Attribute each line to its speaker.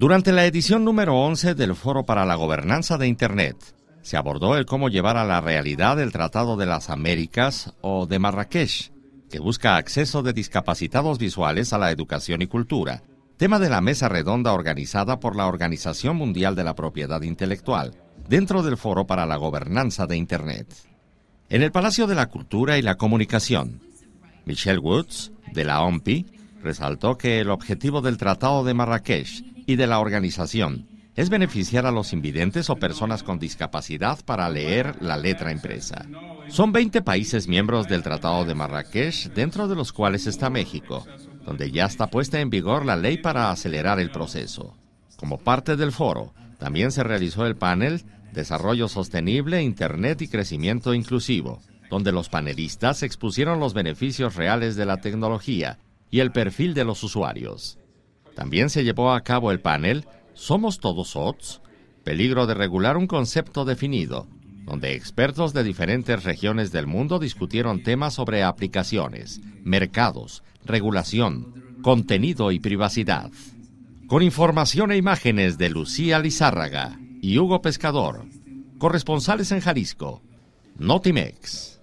Speaker 1: Durante la edición número 11 del Foro para la Gobernanza de Internet, se abordó el cómo llevar a la realidad el Tratado de las Américas o de Marrakech, que busca acceso de discapacitados visuales a la educación y cultura, tema de la mesa redonda organizada por la Organización Mundial de la Propiedad Intelectual, dentro del Foro para la Gobernanza de Internet. En el Palacio de la Cultura y la Comunicación, Michelle Woods, de la OMPI, resaltó que el objetivo del Tratado de Marrakech y de la organización es beneficiar a los invidentes o personas con discapacidad para leer la letra impresa. Son 20 países miembros del Tratado de Marrakech, dentro de los cuales está México, donde ya está puesta en vigor la ley para acelerar el proceso. Como parte del foro, también se realizó el panel Desarrollo Sostenible, Internet y Crecimiento Inclusivo, donde los panelistas expusieron los beneficios reales de la tecnología y el perfil de los usuarios. También se llevó a cabo el panel ¿Somos todos OTS? Peligro de regular un concepto definido, donde expertos de diferentes regiones del mundo discutieron temas sobre aplicaciones, mercados, regulación, contenido y privacidad. Con información e imágenes de Lucía Lizárraga y Hugo Pescador, corresponsales en Jalisco, Notimex.